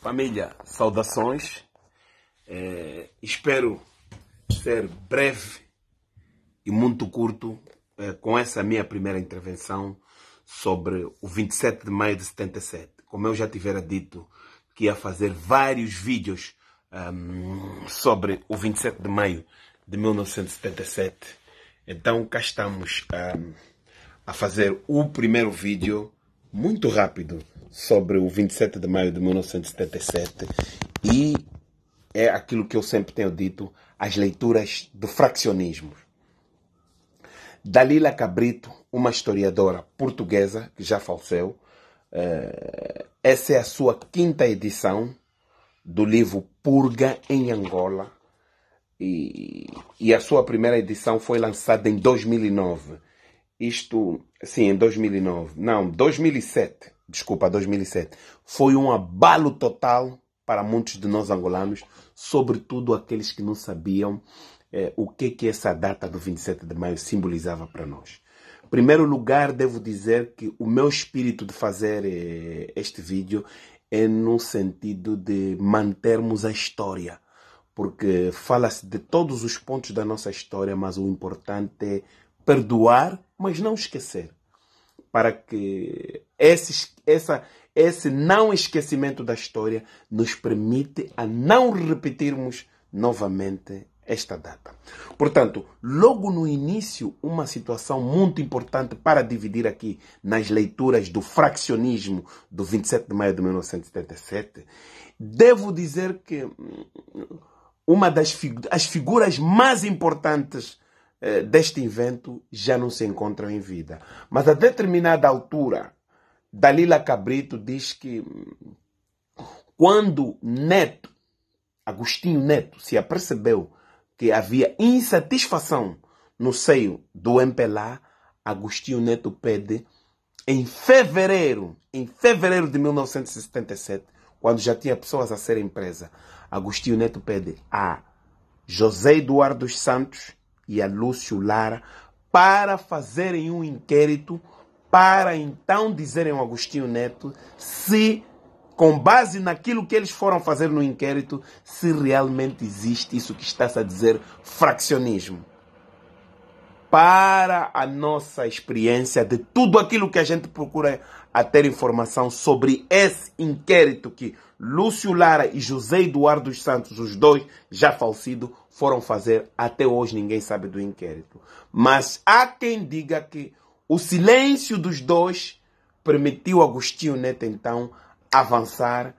Família, saudações. É, espero ser breve e muito curto é, com essa minha primeira intervenção sobre o 27 de maio de 77. Como eu já tivera dito que ia fazer vários vídeos um, sobre o 27 de maio de 1977. Então cá estamos um, a fazer o primeiro vídeo muito rápido sobre o 27 de maio de 1977 e é aquilo que eu sempre tenho dito, as leituras do fraccionismo. Dalila Cabrito, uma historiadora portuguesa que já faleceu, eh, essa é a sua quinta edição do livro Purga em Angola. E, e a sua primeira edição foi lançada em 2009. Isto, sim, em 2009. Não, 2007 desculpa, 2007, foi um abalo total para muitos de nós angolanos, sobretudo aqueles que não sabiam eh, o que, que essa data do 27 de maio simbolizava para nós. Em primeiro lugar, devo dizer que o meu espírito de fazer eh, este vídeo é no sentido de mantermos a história, porque fala-se de todos os pontos da nossa história, mas o importante é perdoar, mas não esquecer para que esse, essa, esse não esquecimento da história nos permite a não repetirmos novamente esta data. Portanto, logo no início, uma situação muito importante para dividir aqui nas leituras do fraccionismo do 27 de maio de 1977, devo dizer que hum, uma das as figuras mais importantes eh, deste evento já não se encontram em vida. Mas a determinada altura, Dalila Cabrito diz que hum, quando Neto, Agostinho Neto, se apercebeu que havia insatisfação no seio do MPLA, Agostinho Neto pede em fevereiro, em fevereiro de 1977, quando já tinha pessoas a serem presas, Agostinho Neto pede a José Eduardo dos Santos e a Lúcio Lara para fazerem um inquérito para então dizerem ao Agostinho Neto se, com base naquilo que eles foram fazer no inquérito, se realmente existe isso que está-se a dizer fraccionismo para a nossa experiência de tudo aquilo que a gente procura a ter informação sobre esse inquérito que Lúcio Lara e José Eduardo dos Santos, os dois já falecidos, foram fazer. Até hoje ninguém sabe do inquérito. Mas há quem diga que o silêncio dos dois permitiu Agostinho Neto então avançar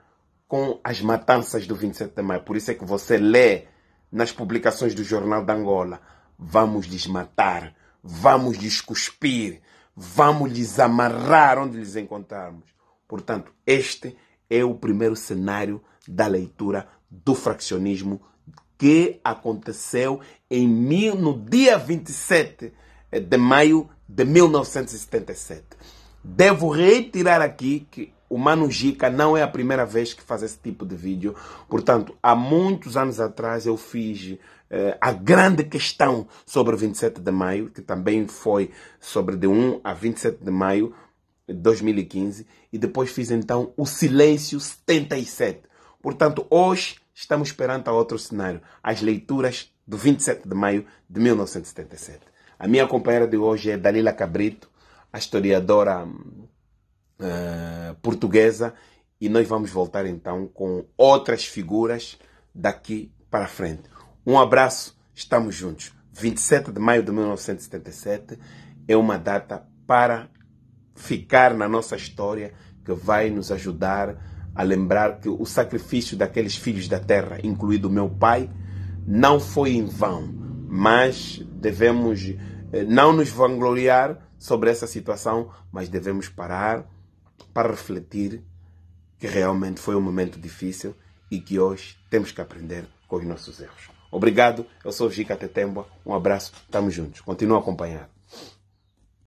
com as matanças do 27 de maio. Por isso é que você lê nas publicações do Jornal da Angola Vamos lhes matar, vamos lhes cuspir, vamos lhes amarrar onde lhes encontrarmos. Portanto, este é o primeiro cenário da leitura do fraccionismo que aconteceu em mil, no dia 27 de maio de 1977. Devo retirar aqui que o Mano Gica não é a primeira vez que faz esse tipo de vídeo. Portanto, há muitos anos atrás eu fiz eh, a grande questão sobre 27 de maio, que também foi sobre de 1 a 27 de maio de 2015. E depois fiz então o Silêncio 77. Portanto, hoje estamos perante a outro cenário. As leituras do 27 de maio de 1977. A minha companheira de hoje é Dalila Cabrito a historiadora uh, portuguesa, e nós vamos voltar então com outras figuras daqui para frente. Um abraço, estamos juntos. 27 de maio de 1977 é uma data para ficar na nossa história que vai nos ajudar a lembrar que o sacrifício daqueles filhos da terra, incluído o meu pai, não foi em vão, mas devemos eh, não nos vangloriar sobre essa situação, mas devemos parar para refletir que realmente foi um momento difícil e que hoje temos que aprender com os nossos erros. Obrigado, eu sou Gica Tetemba, um abraço, estamos juntos, continua a acompanhar.